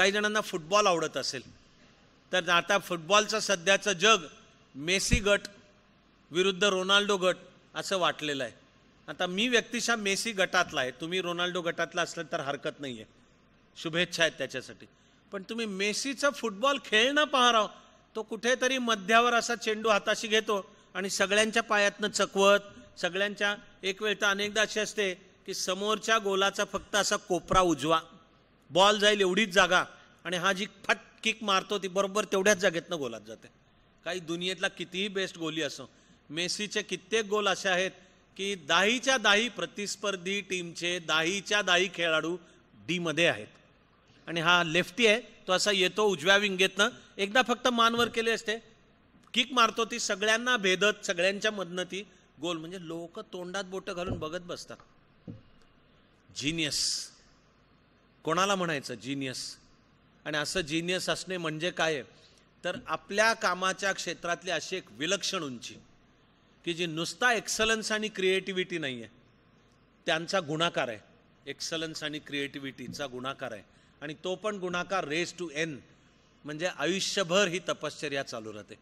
काही जणांना फुटबॉल आवडत असेल तर आता फुटबॉलचं सध्याचं जग मेसी गट विरुद्ध रोनाल्डो गट असं वाटलेलं आहे आता मी व्यक्तिशः मेसी गटातला आहे तुम्ही रोनाल्डो गटातला असलं तर हरकत नाही आहे शुभेच्छा आहेत त्याच्यासाठी पण तुम्ही मेसीचं फुटबॉल खेळणं पाहराव तो कुठेतरी मध्यावर असा चेंडू हाताशी घेतो आणि सगळ्यांच्या पायातनं चकवत सगळ्यांच्या एक वेळ तर अनेकदा अशी असते की समोरच्या गोलाचा फक्त असा कोपरा उजवा बॉल जाईल एवढीच जागा आणि हा जी फट किक मारतो ती बरोबर तेवढ्याच जागेतनं गोलात जाते काही दुनियेतला कितीही बेस्ट गोली असो मेसीचे कित्येक गोल असे आहेत की दाहीच्या दाही प्रतिस्पर्धी टीमचे दाहीच्या दाही खेळाडू डीमध्ये आहेत आणि हा लेफ्टी आहे तो असा येतो उजव्या विंगेतनं एकदा फक्त मानवर केले असते किक मारतो ती सगळ्यांना भेदत सगळ्यांच्या मधनं ती गोल म्हणजे लोक तोंडात बोटं घालून बघत बसतात जिनियस कोणाला म्हणायचं जिनियस आणि असं जिनियस असणे म्हणजे काय तर आपल्या कामाच्या क्षेत्रातली अशी एक विलक्षण उंची की जी नुसता एक्सलन्स आणि क्रिएटिव्हिटी नाही आहे त्यांचा गुणाकार आहे एक्सलन्स आणि क्रिएटिव्हिटीचा गुणाकार आहे आणि तो पण गुणाकार रेस टू एन म्हणजे आयुष्यभर ही तपश्चर्या चालू राहते